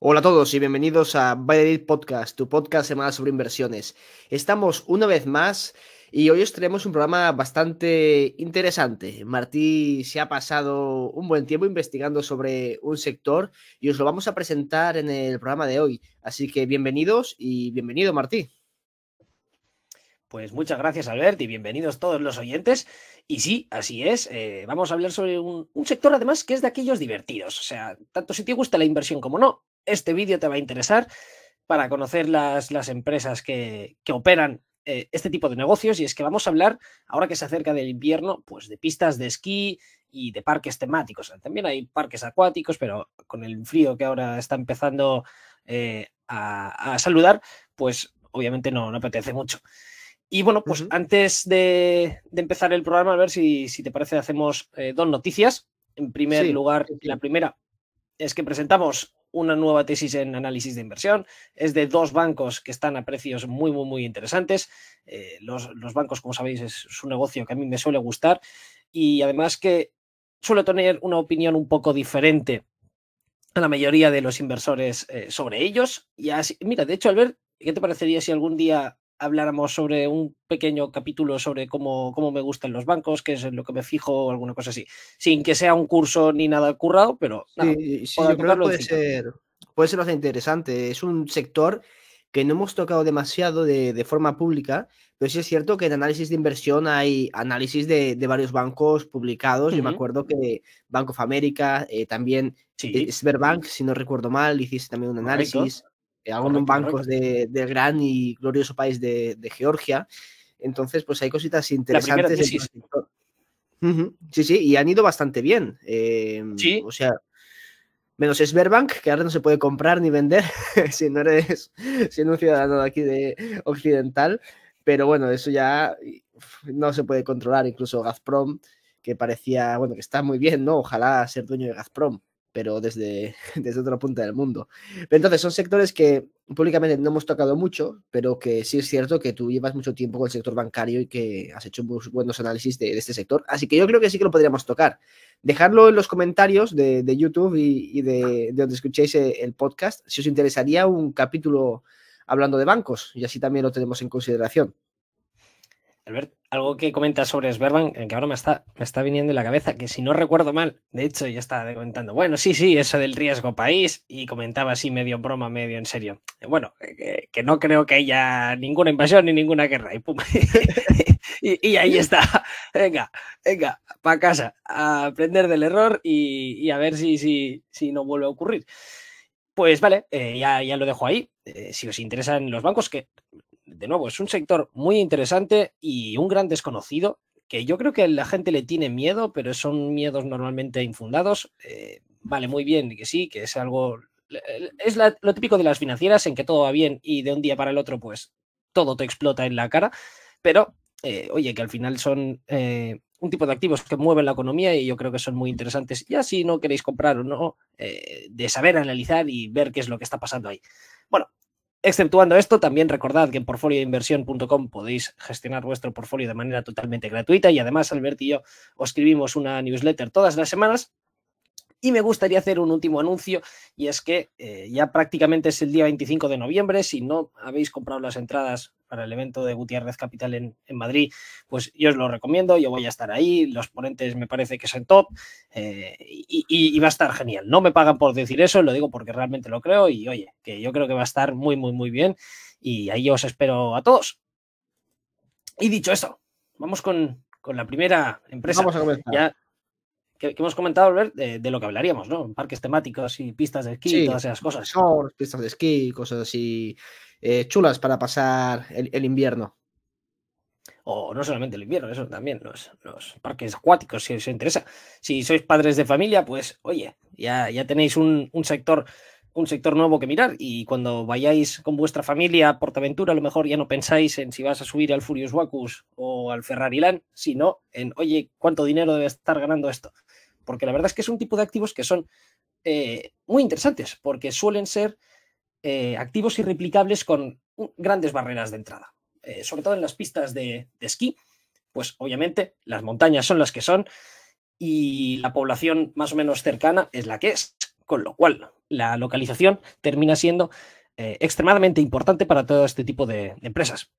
Hola a todos y bienvenidos a Bayerit Podcast, tu podcast semanal sobre inversiones. Estamos una vez más y hoy os tenemos un programa bastante interesante. Martí se ha pasado un buen tiempo investigando sobre un sector y os lo vamos a presentar en el programa de hoy. Así que bienvenidos y bienvenido Martí. Pues muchas gracias, Albert, y bienvenidos todos los oyentes. Y sí, así es. Eh, vamos a hablar sobre un, sector, además, que es de aquellos divertidos. O sea, tanto si te gusta la inversión como no, este vídeo te va a interesar para conocer las, las empresas que, operan eh, este tipo de negocios. Y es que vamos a hablar, ahora que se acerca del invierno, pues de pistas de esquí y de parques temáticos. También hay parques acuáticos, pero con el frío que ahora está empezando eh, a, saludar, pues obviamente no, no apetece mucho. Y bueno, pues antes de, empezar el programa, a ver si, si te parece, hacemos eh, dos noticias. En primer lugar, la primera es que presentamos una nueva tesis en análisis de inversión. Es de dos bancos que están a precios muy, muy, muy interesantes. Eh, los, bancos, como sabéis, es, un negocio que a mí me suele gustar y además que suelo tener una opinión un poco diferente a la mayoría de los inversores eh, sobre ellos. Y así, mira, de hecho, Albert, ¿qué te parecería si algún día habláramos sobre un pequeño capítulo sobre cómo, cómo me gustan los bancos, que es en lo que me fijo o alguna cosa así. Sin que sea un curso ni nada currado, pero sí, puede ser, puede ser bastante interesante. Es un sector que no hemos tocado demasiado de, de, forma pública, pero sí es cierto que en análisis de inversión hay análisis de, de varios bancos publicados. Yo me acuerdo que Bank of America, eh, también eh, sí. Sberbank, si no recuerdo mal, hiciste también un análisis. Eh, algunos bancos del de gran y glorioso país de, Georgia. Entonces, pues hay cositas interesantes. sector. Sí, sí, y han ido bastante bien. Em, o sea, menos Sberbank, que ahora no se puede comprar ni vender si no eres un ciudadano de aquí de occidental. Pero bueno, eso ya no se puede controlar. Incluso Gazprom, que parecía, bueno, que está muy bien, ¿no? Ojalá ser dueño de Gazprom pero desde, desde otra punta del mundo. Pero entonces son sectores que públicamente no hemos tocado mucho, pero que sí es cierto que tú llevas mucho tiempo con el sector bancario y que has hecho buenos análisis de, este sector. Así que yo creo que sí que lo podríamos tocar. Dejarlo en los comentarios de, YouTube y, de, donde escuchéis eh, el podcast si os interesaría un capítulo hablando de bancos y así también lo tenemos en consideración. Albert, algo que comentas sobre Sberbank, que ahora me está, me está viniendo en la cabeza, que si no recuerdo mal, de hecho ya estaba comentando, bueno, sí, sí, eso del riesgo país, y comentaba así medio broma, medio en serio. Bueno, eh, que, no creo que haya ninguna invasión ni ninguna guerra, y pum. y, ahí está. Venga, venga, para casa, a aprender del error y, a ver si, si, si no vuelve a ocurrir. Pues vale, eh, ya, ya, lo dejo ahí. Eh, si os interesan los bancos, que de nuevo, es un sector muy interesante y un gran desconocido que yo creo que la gente le tiene miedo, pero son miedos normalmente infundados. Eh, vale, muy bien, que sí, que es algo... Es lo típico de las financieras en que todo va bien y de un día para el otro pues todo te explota en la cara, pero eh, oye, que al final son eh, un tipo de activos que mueven la economía y yo creo que son muy interesantes, ya si no queréis comprar o no, de saber analizar y ver qué es lo que está pasando ahí. Bueno, Exceptuando esto, también recordad que en portfolioinversión.com podéis gestionar vuestro portfolio de manera totalmente gratuita y además Albert y yo os escribimos una newsletter todas las semanas y me gustaría hacer un último anuncio y es que eh, ya prácticamente es el día 25 de noviembre. Si no habéis comprado las entradas para el evento de Gutiérrez Capital en, Madrid, pues yo os lo recomiendo, yo voy a estar ahí, los ponentes me parece que son top eh, y, va a estar genial. No me pagan por decir eso, lo digo porque realmente lo creo y oye, que yo creo que va a estar muy, muy, muy bien y ahí os espero a todos. Y dicho eso, vamos con, la primera empresa. Vamos a comenzar que, hemos comentado, Albert, de, de, lo que hablaríamos, ¿no? Parques temáticos y pistas de esquí y todas esas cosas. pistas de esquí, cosas así eh, chulas para pasar el, invierno. O no solamente el invierno, eso también, los, parques acuáticos, si os interesa. Si sois padres de familia, pues oye, ya, ya tenéis un, sector un sector nuevo que mirar y cuando vayáis con vuestra familia a Portaventura, a lo mejor ya no pensáis en si vas a subir al Furious Wacus o al Ferrari Land, sino en, oye, ¿cuánto dinero debe estar ganando esto? porque la verdad es que es un tipo de activos que son eh, muy interesantes, porque suelen ser eh, activos irreplicables con grandes barreras de entrada, eh, sobre todo en las pistas de, esquí, pues obviamente las montañas son las que son y la población más o menos cercana es la que es, con lo cual la localización termina siendo extremadamente importante para todo este tipo de, empresas.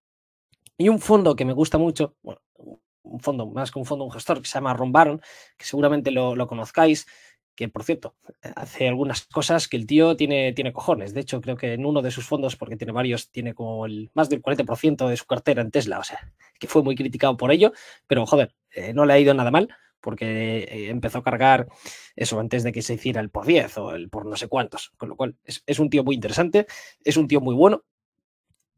Y un fondo que me gusta mucho, bueno, un fondo, más que un fondo, un gestor que se llama Ron Baron, que seguramente lo, lo conozcáis, que por cierto, hace algunas cosas que el tío tiene, tiene cojones. De hecho, creo que en uno de sus fondos, porque tiene varios, tiene como el, más del 40% de su cartera en Tesla, o sea, que fue muy criticado por ello, pero joder, eh, no le ha ido nada mal porque eh, empezó a cargar eso antes de que se hiciera el por 10 o el por no sé cuántos. Con lo cual, es, un tío muy interesante, es un tío muy bueno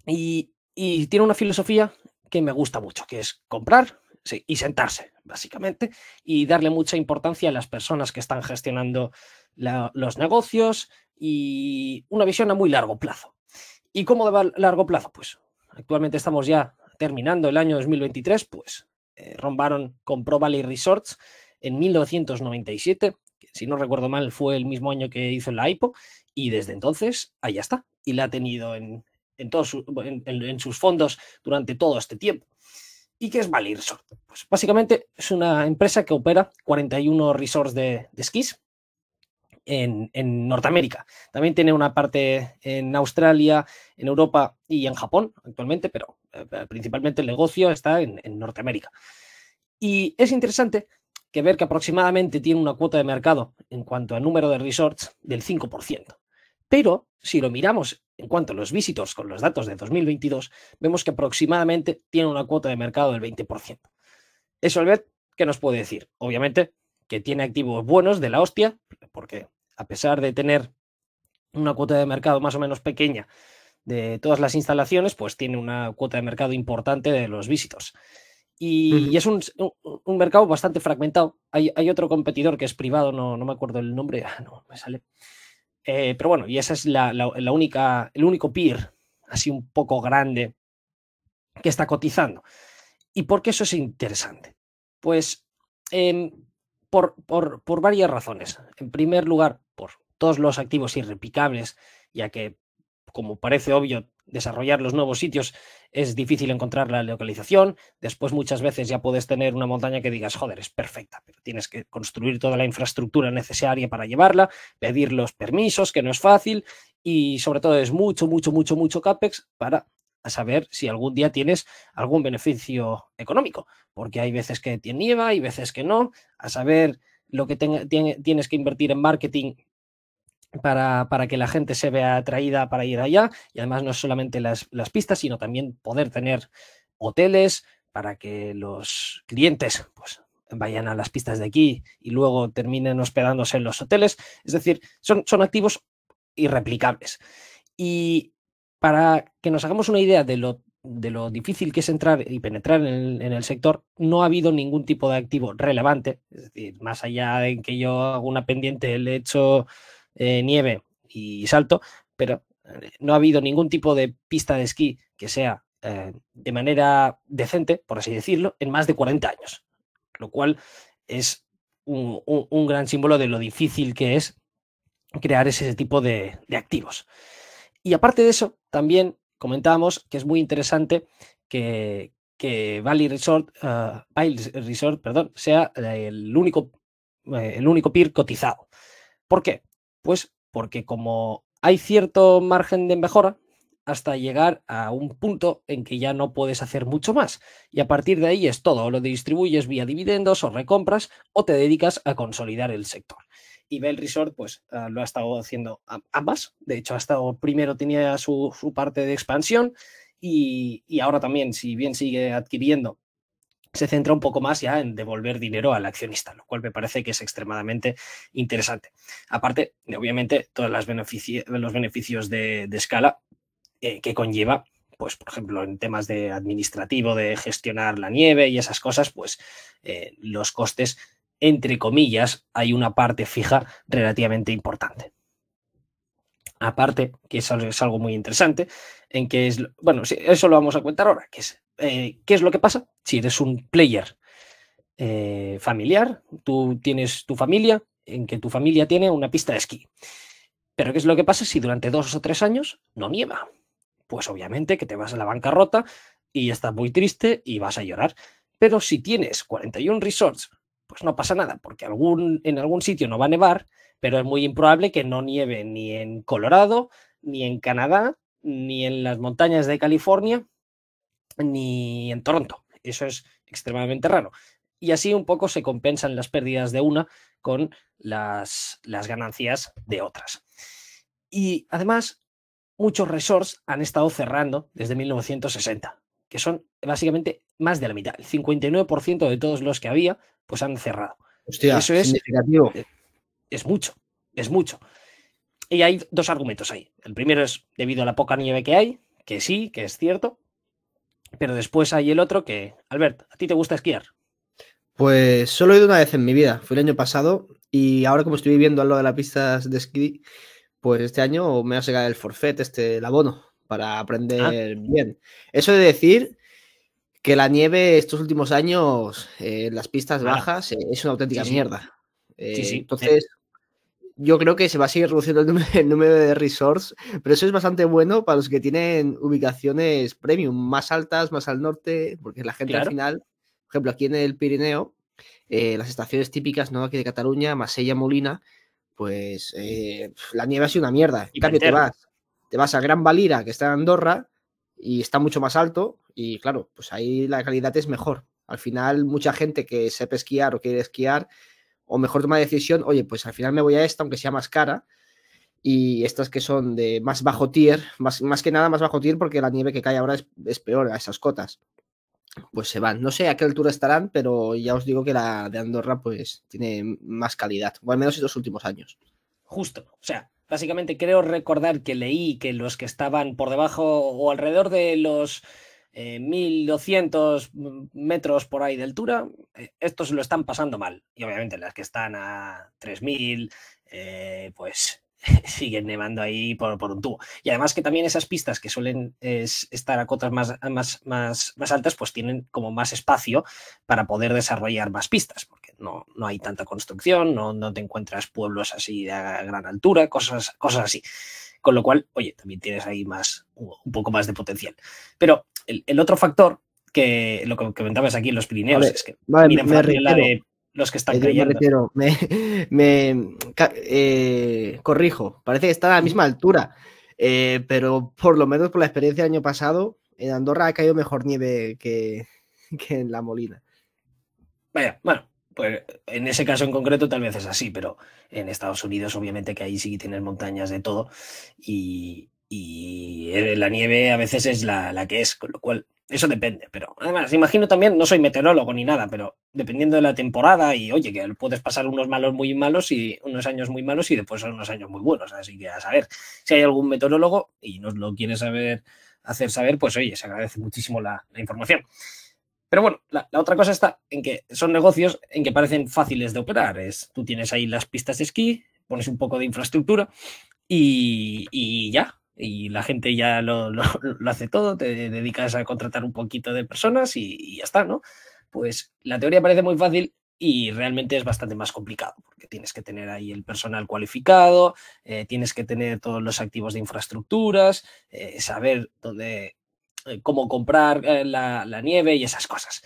y, y, tiene una filosofía que me gusta mucho, que es comprar y sentarse, básicamente, y darle mucha importancia a las personas que están gestionando los negocios y una visión a muy largo plazo. ¿Y cómo de largo plazo? Pues actualmente estamos ya terminando el año 2023, pues eh, Rombaron Pro Valley Resorts en 1997, si no recuerdo mal fue el mismo año que hizo la IPO, y desde entonces ya está, y la ha tenido en, en, sus fondos durante todo este tiempo. ¿Y qué es Valid Pues básicamente es una empresa que opera 41 resorts de, de esquís en, Norteamérica. También tiene una parte en Australia, en Europa y en Japón actualmente, pero eh, principalmente el negocio está en, Norteamérica. Y es interesante que ver que aproximadamente tiene una cuota de mercado en cuanto al número de resorts del 5%. Pero si lo miramos en cuanto a los visitos con los datos de 2022, vemos que aproximadamente tiene una cuota de mercado del 20%. Eso, Albert, ¿qué nos puede decir? Obviamente que tiene activos buenos de la hostia, porque a pesar de tener una cuota de mercado más o menos pequeña de todas las instalaciones, pues tiene una cuota de mercado importante de los visitos. Y, es un, mercado bastante fragmentado. Hay, otro competidor que es privado, no, no me acuerdo el nombre, ah, no me sale eh, pero bueno, y esa es la, única, el único peer así un poco grande que está cotizando. ¿Y por qué eso es interesante? Pues em, por, por, por varias razones. En primer lugar, por todos los activos irreplicables, ya que, como parece obvio, desarrollar los nuevos sitios es difícil encontrar la localización. Después muchas veces ya puedes tener una montaña que digas, joder, es perfecta, pero tienes que construir toda la infraestructura necesaria para llevarla, pedir los permisos, que no es fácil, y sobre todo es mucho, mucho, mucho, mucho CAPEX para saber si algún día tienes algún beneficio económico, porque hay veces que tiene nieva, hay veces que no, a saber lo que tienes que invertir en marketing para, para, que la gente se vea atraída para ir allá y además no solamente las, las pistas, sino también poder tener hoteles para que los clientes pues, vayan a las pistas de aquí y luego terminen hospedándose en los hoteles. Es decir, son, son activos irreplicables. Y para que nos hagamos una idea de lo, de lo difícil que es entrar y penetrar en el, sector, no ha habido ningún tipo de activo relevante. Es decir, más allá de que yo hago una pendiente, del hecho eh, nieve y salto, pero eh, no ha habido ningún tipo de pista de esquí que sea eh, de manera decente, por así decirlo, en más de 40 años, lo cual es un, gran símbolo de lo difícil que es crear ese tipo de, activos. Y aparte de eso, también comentábamos que es muy interesante que, Valley Resort, Resort perdón, sea el único, el único peer cotizado. ¿Por qué? Pues porque como hay cierto margen de mejora hasta llegar a un punto en que ya no puedes hacer mucho más. Y a partir de ahí es todo, lo distribuyes vía dividendos o recompras o te dedicas a consolidar el sector. Y Bell Resort pues ah, lo ha estado haciendo ambas. De hecho, ha estado, primero tenía su, su parte de expansión y, ahora también, si bien sigue adquiriendo se centra un poco más ya en devolver dinero al accionista, lo cual me parece que es extremadamente interesante. Aparte, de, obviamente, todos los beneficios de, de escala eh, que conlleva, pues, por ejemplo, en temas de administrativo, de gestionar la nieve y esas cosas, pues eh, los costes, entre comillas, hay una parte fija relativamente importante aparte, que es algo muy interesante, en que es, bueno, eso lo vamos a contar ahora, eh, ¿qué es lo que pasa si eres un player eh, familiar? Tú tienes tu familia, en que tu familia tiene una pista de esquí. Pero ¿qué es lo que pasa si durante dos o tres años no nieva? Pues obviamente que te vas a la bancarrota y estás muy triste y vas a llorar. Pero si tienes 41 resorts, pues no pasa nada, porque en algún sitio no va a nevar, pero es muy improbable que no nieve ni en Colorado, ni en Canadá, ni en las montañas de California, ni en Toronto. Eso es extremadamente raro. Y así un poco se compensan las pérdidas de una con las, las ganancias de otras. Y además, muchos resorts han estado cerrando desde 1960, que son básicamente más de la mitad. El 59% de todos los que había, pues han cerrado. Eso es significativo. Eh, es mucho, es mucho. Y hay dos argumentos ahí. El primero es debido a la poca nieve que hay, que sí, que es cierto. Pero después hay el otro que, Albert, ¿a ti te gusta esquiar? Pues solo he ido una vez en mi vida, fue el año pasado y ahora como estoy viviendo algo de las pistas de esquí, pues este año me ha a el forfet, este, el abono, para aprender ah. bien. Eso de decir que la nieve estos últimos años, eh, las pistas bajas, eh, es una auténtica mierda. Sí. sí, eh, entonces, yo creo que se va a seguir reduciendo el número, de resorts, pero eso es bastante bueno para los que tienen ubicaciones premium, más altas, más al norte, porque la gente al final, por ejemplo, aquí en el Pirineo, eh, las estaciones típicas ¿no? aquí de Cataluña, Masella, Molina, pues eh, la nieve ha sido una mierda. Y en te vas, te vas a Gran Valira, que está en Andorra, y está mucho más alto, y claro, pues ahí la calidad es mejor. Al final, mucha gente que sepa esquiar o quiere esquiar, o mejor toma decisión, oye, pues al final me voy a esta, aunque sea más cara, y estas que son de más bajo tier, más, más que nada más bajo tier, porque la nieve que cae ahora es, es, peor a esas cotas, pues se van. No sé a qué altura estarán, pero ya os digo que la de Andorra pues tiene más calidad, o al menos en los últimos años. Justo, o sea, básicamente creo recordar que leí que los que estaban por debajo o alrededor de los 1200 eh, metros por ahí de altura, eh, estos lo están pasando mal. Y obviamente las que están a 3000, eh, pues siguen nevando ahí por, por, un tubo. Y además que también esas pistas que suelen estar a cotas más, más, más, más, altas, pues tienen como más espacio para poder desarrollar más pistas, porque no, hay tanta construcción, no, te encuentras pueblos así de gran altura, cosas, cosas así. Con lo cual, oye, también tienes ahí más, un poco más de potencial. Pero el, otro factor que lo que comentabas aquí en los Pirineos es que vale, me, me la de los que están creyendo. Me, eh, corrijo, parece que está a la misma altura, eh, pero por lo menos por la experiencia del año pasado, en Andorra ha caído mejor nieve que, que en La Molina. Vaya, bueno, pues en ese caso en concreto tal vez es así, pero en Estados Unidos obviamente que ahí sí tienes montañas de todo y, y eh, la nieve a veces es la, que es, con lo cual eso depende. Pero además, imagino también, no soy meteorólogo ni nada, pero dependiendo de la temporada y oye, que puedes pasar unos malos muy malos y unos años muy malos y después son unos años muy buenos. Así que a saber, si hay algún meteorólogo y nos lo quiere saber, hacer saber, pues oye, se agradece muchísimo la, información. Pero bueno, la, otra cosa está en que son negocios en que parecen fáciles de operar. Es, tú tienes ahí las pistas de esquí, pones un poco de infraestructura y, y ya, y la gente ya lo, hace todo, te dedicas a contratar un poquito de personas y, ya está, ¿no? Pues la teoría parece muy fácil y realmente es bastante más complicado, porque tienes que tener ahí el personal cualificado, eh, tienes que tener todos los activos de infraestructuras, eh, saber dónde, eh, cómo comprar la, la nieve y esas cosas.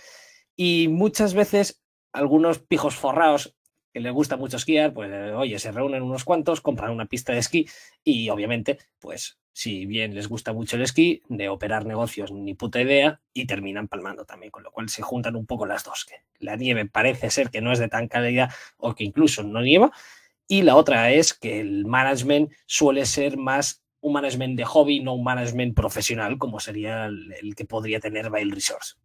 Y muchas veces algunos pijos forrados que les gusta mucho esquiar, pues oye, se reúnen unos cuantos, compran una pista de esquí y obviamente, pues si bien les gusta mucho el esquí, de operar negocios ni puta idea y terminan palmando también, con lo cual se juntan un poco las dos. Que la nieve parece ser que no es de tan calidad o que incluso no nieva. Y la otra es que el management suele ser más un management de hobby, no un management profesional, como sería el, que podría tener Bail Resource.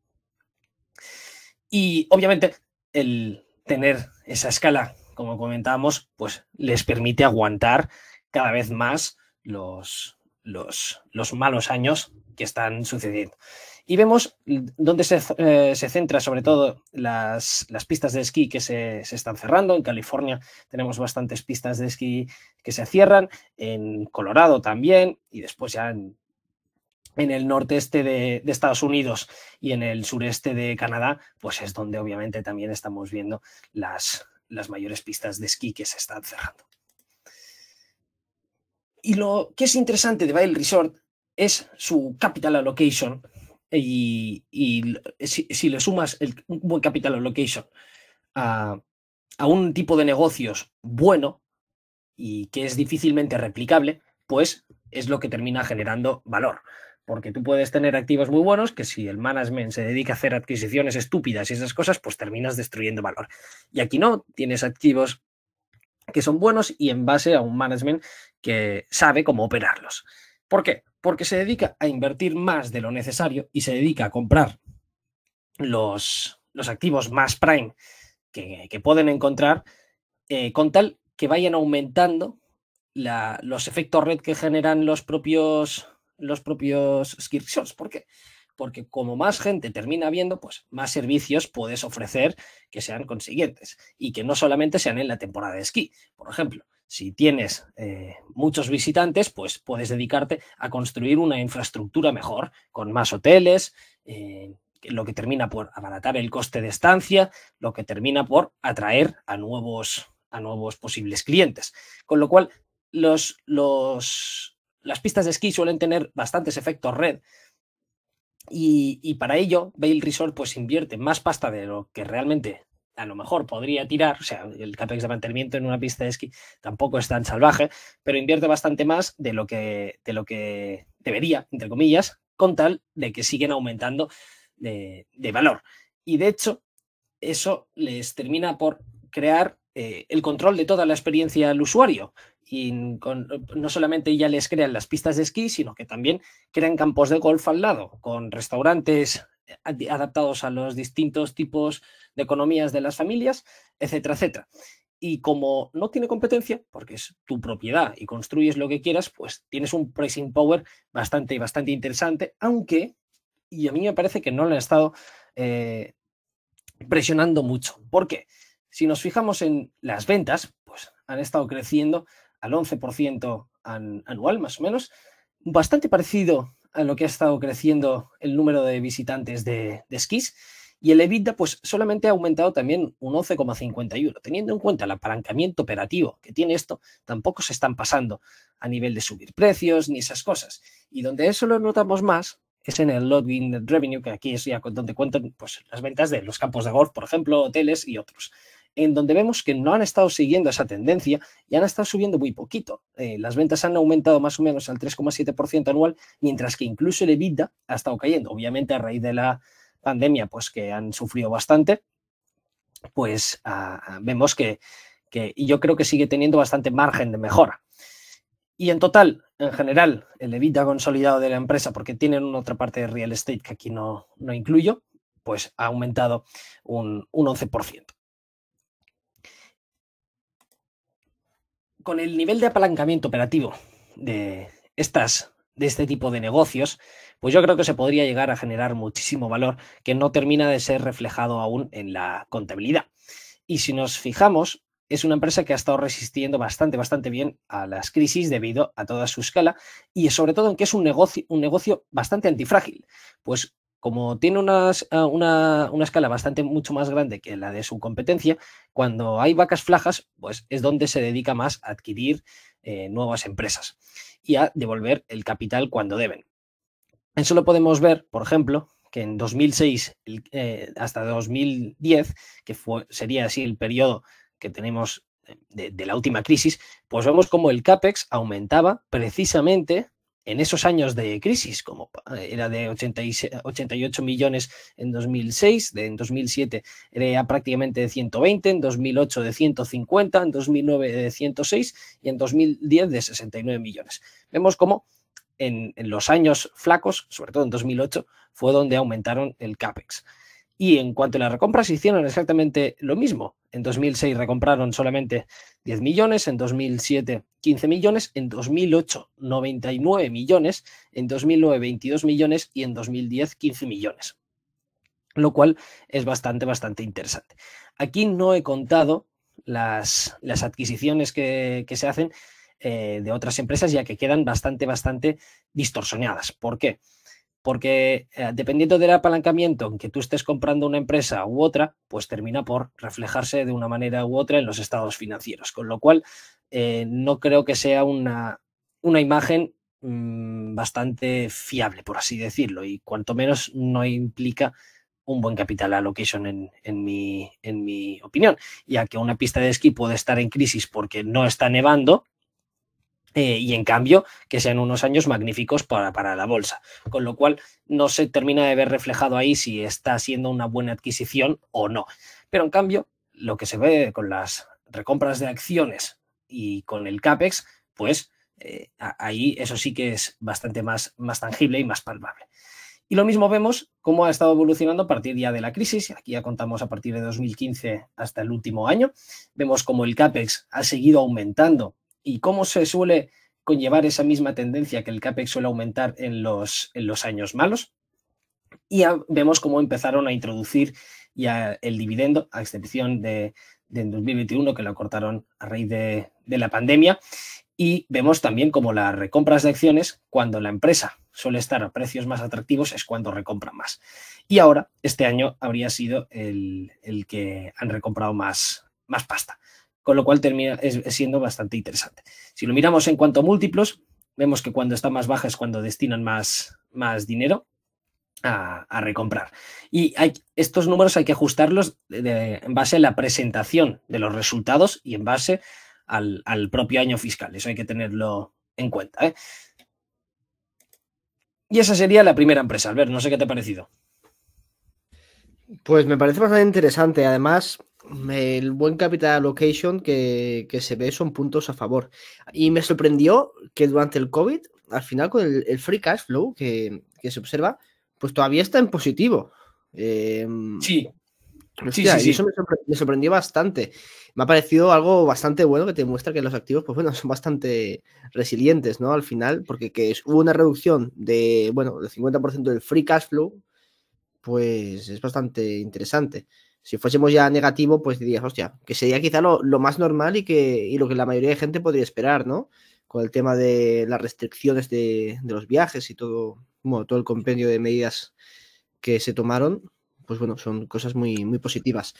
Y obviamente el tener esa escala, como comentábamos, pues les permite aguantar cada vez más los, los, malos años que están sucediendo. Y vemos dónde se, eh, centra sobre todo las, pistas de esquí que se, están cerrando. En California tenemos bastantes pistas de esquí que se cierran, en Colorado también, y después ya en, el norte de, Estados Unidos y en el sureste de Canadá, pues es donde obviamente también estamos viendo las mayores pistas de esquí que se están cerrando. Y lo que es interesante de Bail Resort es su capital allocation. Y, si, le sumas el, un buen capital allocation a, a un tipo de negocios bueno y que es difícilmente replicable, pues es lo que termina generando valor. Porque tú puedes tener activos muy buenos que si el management se dedica a hacer adquisiciones estúpidas y esas cosas, pues terminas destruyendo valor. Y aquí no, tienes activos que son buenos y en base a un management que sabe cómo operarlos. ¿Por qué? Porque se dedica a invertir más de lo necesario y se dedica a comprar los, los activos más prime que, que pueden encontrar eh, con tal que vayan aumentando la, los efectos red que generan los propios, los propios ¿Por qué? porque como más gente termina viendo, pues más servicios puedes ofrecer que sean consiguientes y que no solamente sean en la temporada de esquí. Por ejemplo, si tienes eh, muchos visitantes, pues puedes dedicarte a construir una infraestructura mejor, con más hoteles, eh, lo que termina por abaratar el coste de estancia, lo que termina por atraer a nuevos, a nuevos posibles clientes. Con lo cual, los, los, las pistas de esquí suelen tener bastantes efectos red y, para ello, Bail Resort pues invierte más pasta de lo que realmente a lo mejor podría tirar, o sea, el capex de mantenimiento en una pista de esquí tampoco es tan salvaje, pero invierte bastante más de lo que, de lo que debería, entre comillas, con tal de que siguen aumentando de, valor. Y de hecho, eso les termina por crear eh, el control de toda la experiencia al usuario, y no solamente ya les crean las pistas de esquí, sino que también crean campos de golf al lado, con restaurantes adaptados a los distintos tipos de economías de las familias, etcétera, etcétera. Y como no tiene competencia, porque es tu propiedad y construyes lo que quieras, pues tienes un pricing power bastante, bastante interesante, aunque, y a mí me parece que no lo han estado eh, presionando mucho. porque Si nos fijamos en las ventas, pues han estado creciendo al 11% anual, más o menos, bastante parecido a lo que ha estado creciendo el número de visitantes de, de esquís. Y el EBITDA pues solamente ha aumentado también un 11,51. Teniendo en cuenta el apalancamiento operativo que tiene esto, tampoco se están pasando a nivel de subir precios ni esas cosas. Y donde eso lo notamos más es en el login revenue, que aquí es ya donde cuentan pues, las ventas de los campos de golf, por ejemplo, hoteles y otros en donde vemos que no han estado siguiendo esa tendencia y han estado subiendo muy poquito. Eh, las ventas han aumentado más o menos al 3,7% anual, mientras que incluso el EBITDA ha estado cayendo. Obviamente a raíz de la pandemia, pues que han sufrido bastante, pues ah, ah, vemos que, y yo creo que sigue teniendo bastante margen de mejora. Y en total, en general, el EBITDA consolidado de la empresa, porque tienen una otra parte de real estate que aquí no, incluyo, pues ha aumentado un, un 11%. con el nivel de apalancamiento operativo de, estas, de este tipo de negocios, pues yo creo que se podría llegar a generar muchísimo valor que no termina de ser reflejado aún en la contabilidad. Y si nos fijamos, es una empresa que ha estado resistiendo bastante, bastante bien a las crisis debido a toda su escala y sobre todo en que es un negocio, un negocio bastante antifrágil, pues como tiene ah, una, escala bastante mucho más grande que la de su competencia, cuando hay vacas flajas, pues es donde se dedica más a adquirir eh, nuevas empresas y a devolver el capital cuando deben. Eso lo podemos ver, por ejemplo, que en 2006 eh, hasta 2010, que sería así el periodo que tenemos eh, de, la última crisis, pues vemos como el CAPEX aumentaba precisamente en esos años de crisis, como era de 88 millones en 2006, de, en 2007 era prácticamente de 120, en 2008 de 150, en 2009 de 106 y en 2010 de 69 millones. Vemos cómo en los años flacos, sobre todo en 2008, fue donde aumentaron el CAPEX. Y en cuanto a las recompras, hicieron exactamente lo mismo. En 2006 recompraron solamente 10 millones, en 2007 15 millones, en 2008 99 millones, en 2009 22 millones y en 2010 15 millones. Lo cual es bastante, bastante interesante. Aquí no he contado las, adquisiciones que, se hacen eh, de otras empresas, ya que quedan bastante, bastante distorsionadas. ¿Por qué? porque eh, dependiendo del apalancamiento en que tú estés comprando una empresa u otra, pues termina por reflejarse de una manera u otra en los estados financieros, con lo cual eh, no creo que sea una, imagen mm, bastante fiable, por así decirlo, y cuanto menos no implica un buen capital allocation en, mi, en mi opinión, ya que una pista de esquí puede estar en crisis porque no está nevando, eh, y en cambio, que sean unos años magníficos para, la bolsa. Con lo cual, no se termina de ver reflejado ahí si está siendo una buena adquisición o no. Pero en cambio, lo que se ve con las recompras de acciones y con el CAPEX, pues eh, ahí eso sí que es bastante más, más tangible y más palpable. Y lo mismo vemos cómo ha estado evolucionando a partir ya de la crisis. Aquí ya contamos a partir de 2015 hasta el último año. Vemos cómo el CAPEX ha seguido aumentando y cómo se suele conllevar esa misma tendencia que el CAPEX suele aumentar en los, años malos. Y vemos cómo empezaron a introducir ya el dividendo, a excepción de, de 2021, que lo cortaron a raíz de, la pandemia. Y vemos también cómo las recompras de acciones, cuando la empresa suele estar a precios más atractivos, es cuando recompra más. Y ahora, este año habría sido el, que han recomprado más pasta con lo cual termina siendo bastante interesante. Si lo miramos en cuanto a múltiplos, vemos que cuando está más bajas es cuando destinan más, más dinero a, recomprar. Y hay, estos números hay que ajustarlos en base a la presentación de los resultados y en base al, propio año fiscal. Eso hay que tenerlo en cuenta. ¿eh? Y esa sería la primera empresa. Albert, no sé qué te ha parecido. Pues me parece bastante interesante. Además, el buen capital allocation que, que, se ve son puntos a favor. Y me sorprendió que durante el COVID, al final con el, free cash flow que, que, se observa, pues todavía está en positivo. Em, sí. sí, sí, eso me, sorprendió bastante. Me ha parecido algo bastante bueno que te muestra que los activos, pues bueno, son bastante resilientes, ¿no? Al final, porque que es, hubo una reducción de, bueno, del 50% del free cash flow, pues es bastante interesante. Si fuésemos ya negativo, pues dirías, hostia, que sería quizá lo, lo más normal y, que, y lo que la mayoría de gente podría esperar, ¿no? Con el tema de las restricciones de, de los viajes y todo, bueno, todo el compendio de medidas que se tomaron, pues bueno, son cosas muy, muy positivas.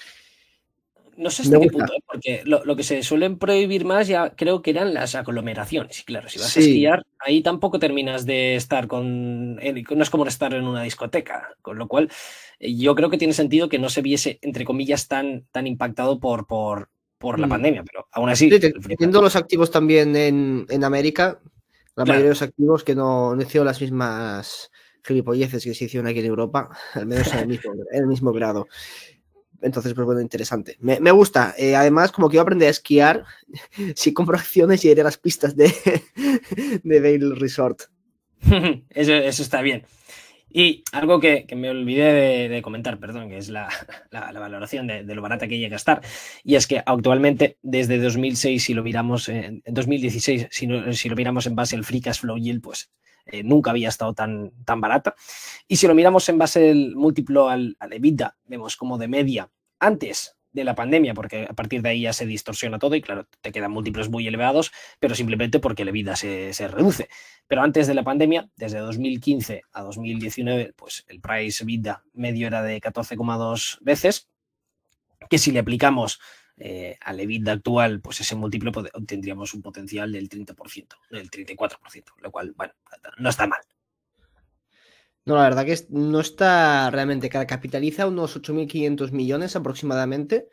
No sé hasta qué punto, ¿eh? porque lo, que se suelen prohibir más ya creo que eran las aglomeraciones. Y claro, si vas a esquiar, ahí tampoco terminas de estar con. No es como estar en una discoteca. Con lo cual, eh, yo creo que tiene sentido que no se viese, entre comillas, tan, tan impactado por, por, la mm. pandemia. Pero aún así. los activos también en, América, la mayoría de los activos que no, no hicieron las mismas gilipolleces que se hicieron aquí en Europa, al menos el mismo, en el mismo grado. Entonces, pues bueno, interesante. Me, gusta. Eh, además, como que iba a aprender a esquiar, si compro acciones, y iré a las pistas de, de Resort. Eso, eso, está bien. Y algo que, que me olvidé de, comentar, perdón, que es la, la, valoración de, lo barata que llega a estar, y es que actualmente desde 2006, si lo miramos, en 2016, si, no, si lo miramos en base al Free Cash Flow Yield, pues eh, nunca había estado tan, tan barata. Y si lo miramos en base al múltiplo al, al EBITDA, vemos como de media antes de la pandemia, porque a partir de ahí ya se distorsiona todo y claro, te quedan múltiplos muy elevados, pero simplemente porque la vida se, reduce. Pero antes de la pandemia, desde 2015 a 2019, pues el price vida medio era de 14,2 veces, que si le aplicamos a eh, al EBITDA actual, pues ese múltiplo tendríamos un potencial del 30%, del 34%, lo cual, bueno, no está mal. No, la verdad que no está realmente que Capitaliza unos 8.500 millones aproximadamente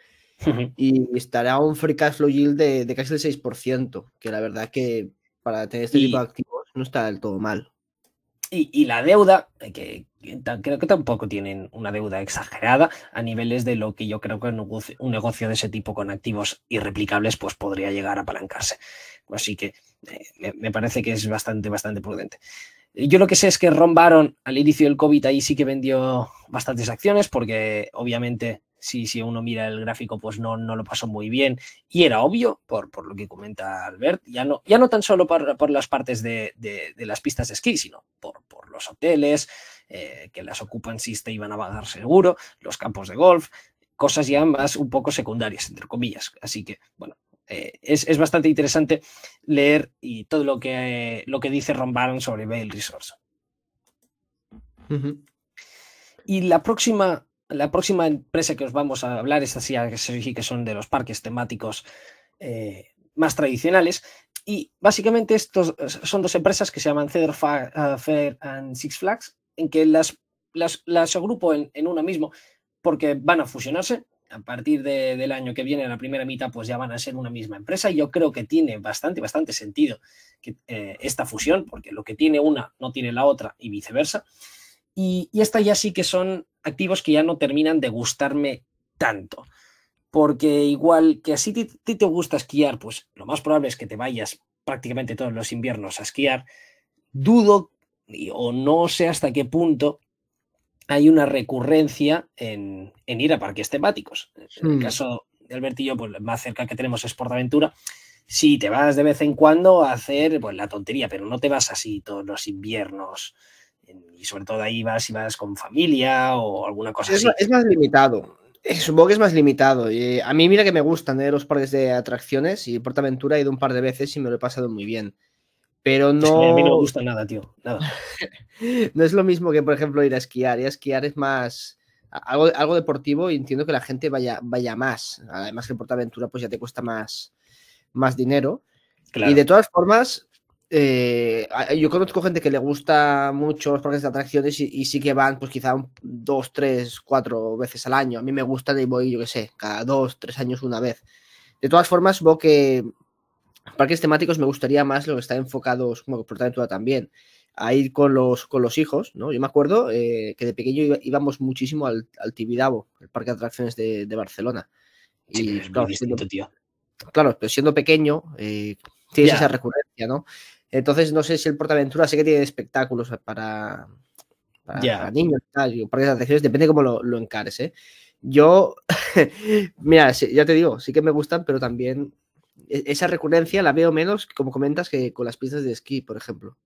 y estará un free cash flow yield de, casi el 6%, que la verdad que para tener este tipo de activos no está del todo mal. Y, la deuda, eh, que, creo que tampoco tienen una deuda exagerada a niveles de lo que yo creo que un negocio, de ese tipo con activos irreplicables pues podría llegar a apalancarse. Así que eh, me, parece que es bastante, bastante prudente. Eh, yo lo que sé es que rombaron al inicio del COVID ahí sí que vendió bastantes acciones porque obviamente si, uno mira el gráfico, pues no, no lo pasó muy bien. Y era obvio, por, lo que comenta Albert, ya no, ya no tan solo por, las partes de, las pistas de esquí, sino por, los hoteles, eh, que las ocupan si te iban a bajar seguro, los campos de golf, cosas ya más un poco secundarias, entre comillas. Así que, bueno, eh, es, bastante interesante leer y todo lo que, lo que dice Ron sobre Bail Resource. Y la próxima la próxima empresa que os vamos a hablar, es así, que son de los parques temáticos eh, más tradicionales. Y básicamente estos son dos empresas que se llaman Cedar eh, Fair and Six Flags, en que las, las, agrupo en, una misma porque van a fusionarse. A partir de, del año que viene, la primera mitad, pues ya van a ser una misma empresa. Y yo creo que tiene bastante, bastante sentido eh, esta fusión, porque lo que tiene una no tiene la otra y viceversa. Y, y estas ya sí que son activos que ya no terminan de gustarme tanto. Porque igual que así te, te gusta esquiar, pues lo más probable es que te vayas prácticamente todos los inviernos a esquiar. Dudo o no sé hasta qué punto hay una recurrencia en, en ir a parques temáticos. En el hmm. caso de Albertillo, pues más cerca que tenemos es Portaventura. Si te vas de vez en cuando a hacer pues, la tontería, pero no te vas así todos los inviernos y sobre todo ahí vas y vas con familia o alguna cosa es, así. Es más limitado. Eh, supongo que es más limitado. Eh, a mí mira que me gustan los parques de atracciones y Portaventura he ido un par de veces y me lo he pasado muy bien. Pero no... a mí no me gusta nada, tío. Nada. no es lo mismo que, por ejemplo, ir a esquiar. Ir a esquiar es más... Algo, algo deportivo y entiendo que la gente vaya, vaya más. Además que Portaventura pues ya te cuesta más, más dinero. Y de todas formas, eh, yo conozco gente que le gusta mucho los parques de atracciones y, sí que van, pues quizá dos, tres, cuatro veces al año. A mí me gustan y voy, yo qué sé, cada dos, tres años una vez. De todas formas, veo que parques temáticos me gustaría más lo que está enfocado, como Portaventura también, a ir con los, con los hijos, ¿no? Yo me acuerdo eh, que de pequeño íbamos muchísimo al, Tibidabo, el parque de atracciones de, de Barcelona. Y, claro, siendo, tío. claro, pero siendo pequeño, eh, tienes esa recurrencia, ¿no? Entonces, no sé si el Portaventura sé que tiene espectáculos para, niños y tal, porque depende cómo lo, encares. ¿eh? Yo, mira, ya te digo, sí que me gustan, pero también e-, esa recurrencia la veo menos, como comentas, que con las piezas de esquí, por ejemplo.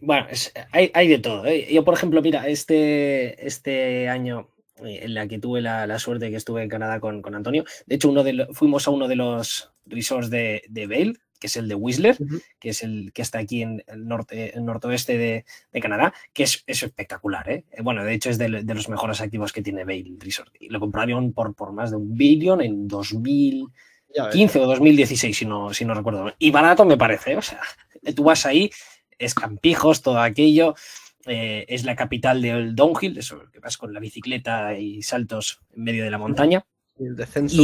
Bueno, hay, de todo. ¿eh? Yo, por ejemplo, mira, este, este año eh, en la que tuve la, la suerte que estuve en Canadá con, Antonio, de hecho, uno de fuimos a uno de los resorts de, de Vail, que es el de Whistler, que es el que está aquí en el norte, el norte de, de Canadá, que es, espectacular. ¿eh? Eh, bueno, de hecho es de, los mejores activos que tiene Bale Resort. lo compraron por, por más de un billón en 2015 o 2016, si no, si no recuerdo Y barato me parece. O sea, tú vas ahí, escampijos, todo aquello. Eh, es la capital del downhill, eso que vas con la bicicleta y saltos en medio de la montaña. Y el descenso.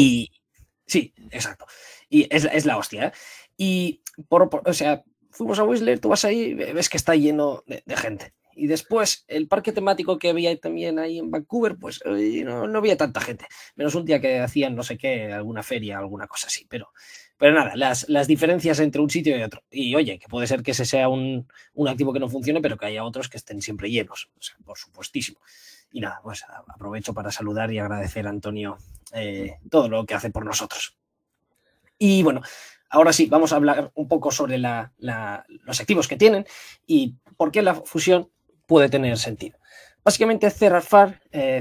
sí, exacto. Y es, es la hostia. ¿eh? Y, o sea, fuimos a Whistler, tú vas ahí, y ves que está lleno de, gente. Y después, el parque temático que había también ahí en Vancouver, pues eh, no, había tanta gente. Menos un día que hacían no sé qué, alguna feria, alguna cosa así. Pero, pero nada, las, diferencias entre un sitio y otro. Y oye, que puede ser que ese sea un, activo que no funcione, pero que haya otros que estén siempre llenos. O por supuestísimo. Y nada, pues aprovecho para saludar y agradecer a Antonio eh, todo lo que hace por nosotros. Y bueno, Ahora sí, vamos a hablar un poco sobre los activos que tienen y por qué la fusión puede tener sentido. Básicamente, Cerrafar, eh,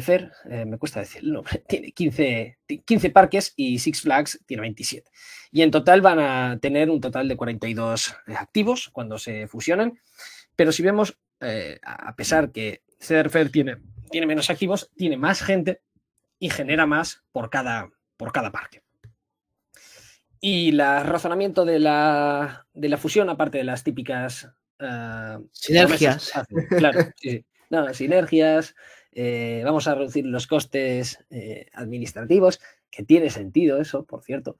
eh me cuesta decir el nombre, tiene 15, parques y Six Flags tiene 27. Y en total van a tener un total de 42 eh, activos cuando se fusionan. Pero si vemos, eh, a pesar que Cerrafar tiene, tiene menos activos, tiene más gente y genera más por cada, por cada parque. Y el razonamiento de la, de la fusión, aparte de las típicas... Eh, sinergias. claro, sinergias, eh, vamos a reducir los costes eh, administrativos, que tiene sentido eso, por cierto.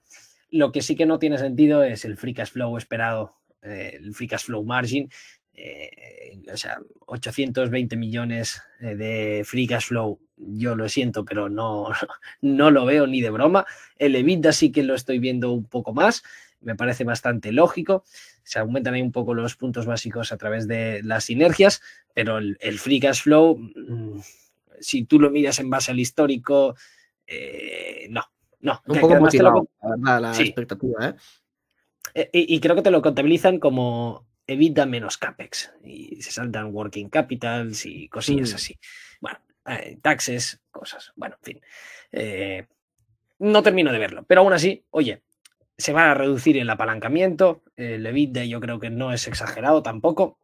Lo que sí que no tiene sentido es el free cash flow esperado, el free cash flow margin, eh, o sea, 820 millones eh, de free cash flow, yo lo siento, pero no, no lo veo ni de broma. El EBITDA sí que lo estoy viendo un poco más, me parece bastante lógico. Se aumentan ahí un poco los puntos básicos a través de las sinergias, pero el, free cash flow, mm, si tú lo miras en base al histórico, eh, no, no. Un poco que la, expectativa, y, creo que te lo contabilizan como evita menos CAPEX y se saltan working capitals y cosillas mm. así. Bueno, eh, taxes, cosas. Bueno, en fin. Eh, no termino de verlo, pero aún así, oye, se va a reducir el apalancamiento, el EBITDA yo creo que no es exagerado tampoco.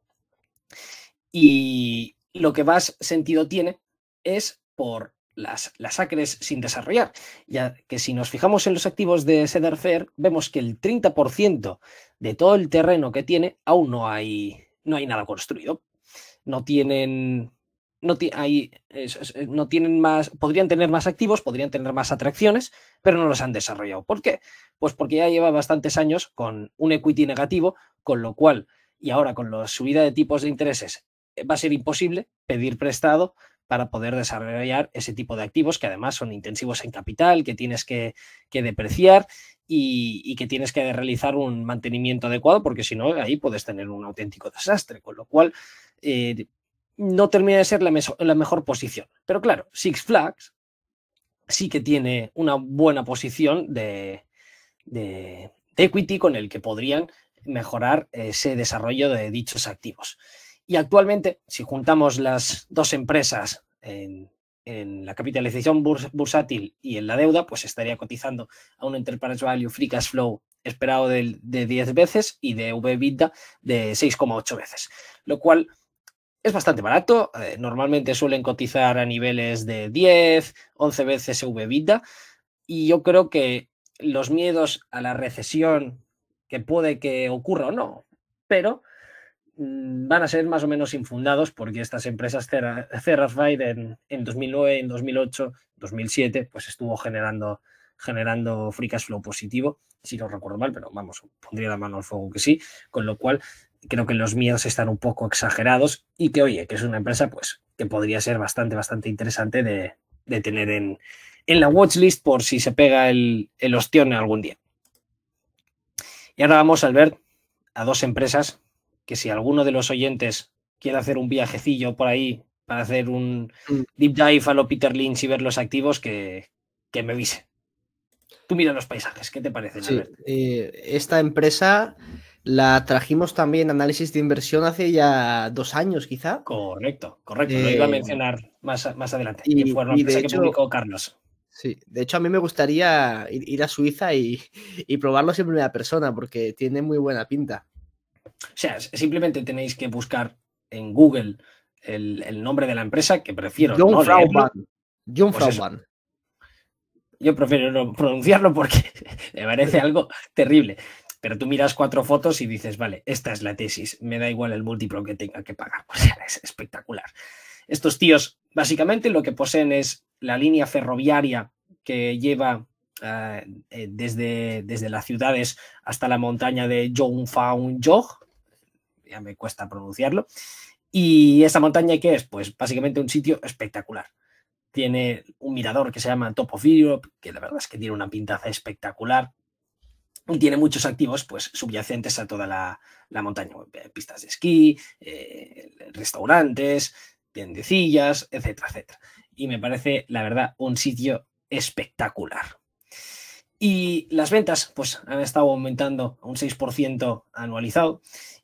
Y lo que más sentido tiene es por las, acres sin desarrollar, ya que si nos fijamos en los activos de Cedar vemos que el 30% de todo el terreno que tiene aún no hay, no hay nada construido. No tienen eh, no, tienen más, podrían tener más activos, podrían tener más atracciones, pero no los han desarrollado. ¿Por qué? Pues porque ya lleva bastantes años con un equity negativo, con lo cual, y ahora con la subida de tipos de intereses, eh, va a ser imposible pedir prestado para poder desarrollar ese tipo de activos que además son intensivos en capital, que tienes que, depreciar y, que tienes que realizar un mantenimiento adecuado porque si no ahí puedes tener un auténtico desastre, con lo cual eh, no termina de ser la, mejor posición. Pero claro, Six Flags sí que tiene una buena posición de equity con el que podrían mejorar ese desarrollo de dichos activos. Y actualmente, si juntamos las dos empresas en, la capitalización bursátil y en la deuda, pues estaría cotizando a un enterprise value free cash flow esperado de, diez 10 veces y de EBITDA de 6,8 veces, lo cual es bastante barato. Eh, normalmente suelen cotizar a niveles de 10, 11 veces EBITDA y yo creo que los miedos a la recesión que puede que ocurra o no, pero Mm, van a ser más o menos infundados porque estas empresas, Cerrafide en, en 2009, en 2008, 2007, pues estuvo generando, generando free cash flow positivo, si no recuerdo mal, pero vamos, pondría la mano al fuego que sí, con lo cual creo que los míos están un poco exagerados y que, oye, que es una empresa pues que podría ser bastante, bastante interesante de, tener en, en la watchlist por si se pega el, el ostión algún día. Y ahora vamos, ver a dos empresas que si alguno de los oyentes quiere hacer un viajecillo por ahí para hacer un mm. deep dive a lo Peter Lynch y ver los activos, que, me avise. Tú mira los paisajes, ¿qué te parece? Eh, esta empresa la trajimos también análisis de inversión hace ya dos años, quizá. Correcto, correcto. lo iba a eh, mencionar más, más adelante. Y, Carlos. Sí, de hecho a mí me gustaría ir, a Suiza y, y, probarlo en primera persona porque tiene muy buena pinta. O sea, simplemente tenéis que buscar en Google el, nombre de la empresa, que prefiero John pues Yo prefiero no pronunciarlo porque me parece algo terrible. Pero tú miras cuatro fotos y dices, vale, esta es la tesis, me da igual el múltiplo que tenga que pagar. O sea, es espectacular. Estos tíos básicamente lo que poseen es la línea ferroviaria que lleva eh, eh, desde, desde, las ciudades hasta la montaña de Jongfang ya me cuesta pronunciarlo. ¿Y esta montaña qué es? Pues básicamente un sitio espectacular. Tiene un mirador que se llama Top of Europe, que la verdad es que tiene una pintaza espectacular. Y tiene muchos activos pues, subyacentes a toda la, montaña. Eh, pistas de esquí, eh, restaurantes, tiendecillas, etcétera, etcétera. Y me parece, la verdad, un sitio espectacular. Y las ventas pues, han estado aumentando a un 6% anualizado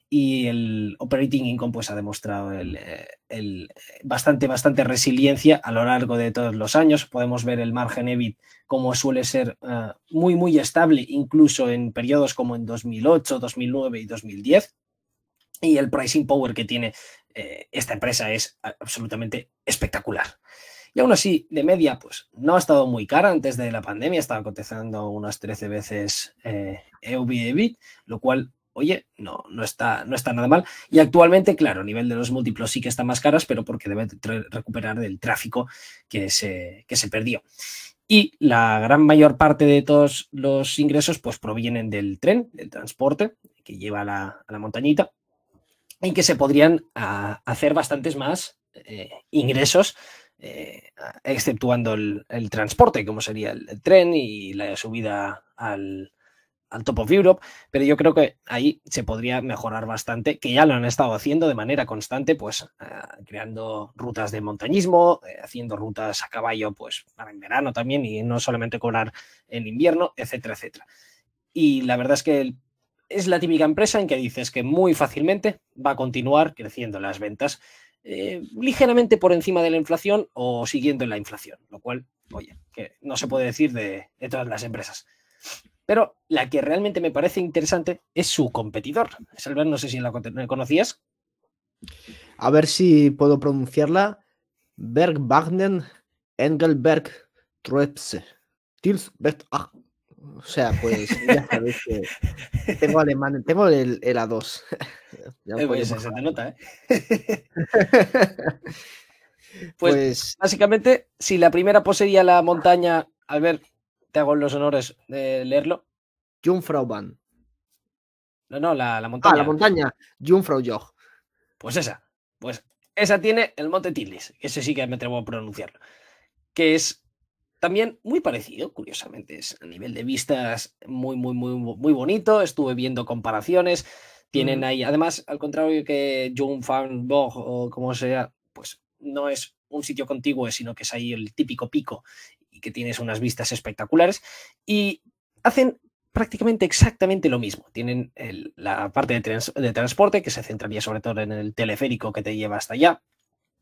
y el operating income pues, ha demostrado el, eh, eh, bastante, bastante resiliencia a lo largo de todos los años. Podemos ver el margen EBIT como suele ser eh, muy, muy estable, incluso en periodos como en 2008, 2009 y 2010. Y el pricing power que tiene esta empresa es absolutamente espectacular. Y aún así, de media, pues no ha estado muy cara antes de la pandemia, estaba cotizando unas 13 veces eh, EBIT, lo cual oye, no, no, está, no está nada mal. Y actualmente, claro, a nivel de los múltiplos sí que están más caras, pero porque debe recuperar del tráfico que se, se perdió. Y la gran mayor parte de todos los ingresos pues provienen del tren, del transporte que lleva a la, montañita, y que se podrían hacer bastantes más eh, ingresos eh, exceptuando el, transporte, como sería el, tren y la subida al, al Top of Europe, pero yo creo que ahí se podría mejorar bastante, que ya lo han estado haciendo de manera constante, pues eh, creando rutas de montañismo, eh, haciendo rutas a caballo, pues para en verano también y no solamente cobrar en invierno, etcétera, etcétera. Y la verdad es que es la típica empresa en que dices que muy fácilmente va a continuar creciendo las ventas eh, ligeramente por encima de la inflación o siguiendo la inflación, lo cual, oye, que no se puede decir de todas las empresas. Pero la que realmente me parece interesante es su competidor. Salver, no sé si la conocías. A ver si puedo pronunciarla. Wagner, Engelberg Tilt-Bert-Ach. O sea, pues ya que tengo alemán, tengo el, A2. Ya eh, pues, se nota, ¿eh? Pues, pues, básicamente, si la primera poseía la montaña, Albert... ver hago los honores de leerlo. Ban. No, no, la, ah, montaña. la montaña. Jungfraujoch. Pues esa. Pues esa tiene el monte Tillis. Ese sí que me atrevo a pronunciarlo. Que es también muy parecido, curiosamente. Es a nivel de vistas muy, muy, muy, muy bonito. Estuve viendo comparaciones. Tienen ahí, además, al contrario que Jungfraujoch o como sea, pues no es un sitio contiguo, sino que es ahí el típico pico que tienes unas vistas espectaculares y hacen prácticamente exactamente lo mismo. Tienen la parte de, transporte que se centraría sobre todo en el teleférico que te lleva hasta allá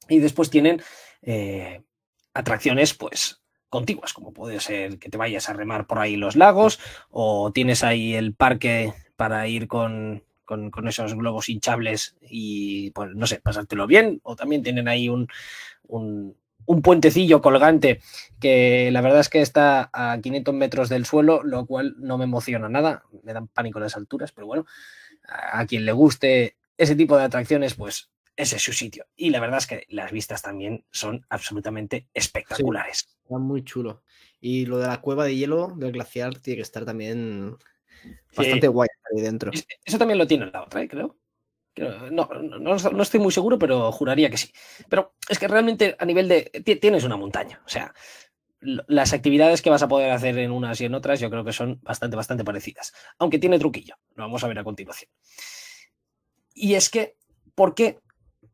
y después tienen eh, atracciones pues contiguas, como puede ser que te vayas a remar por ahí los lagos o tienes ahí el parque para ir con, esos globos hinchables y, pues, no sé, pasártelo bien. O también tienen ahí un, un puentecillo colgante que la verdad es que está a 500 metros del suelo, lo cual no me emociona nada, me dan pánico las alturas, pero bueno, a quien le guste ese tipo de atracciones, pues ese es su sitio. Y la verdad es que las vistas también son absolutamente espectaculares. muy chulo. Y lo de la cueva de hielo del glaciar tiene que estar también bastante guay ahí dentro. Eso también lo tiene la otra, ¿eh? creo. Eh, no, no, estoy muy seguro, pero juraría que sí. Pero es que realmente a nivel de... tienes una montaña. O sea, las actividades que vas a poder hacer en unas y en otras yo creo que son bastante, bastante parecidas. Aunque tiene truquillo. Lo vamos a ver a continuación. Y es que, ¿por qué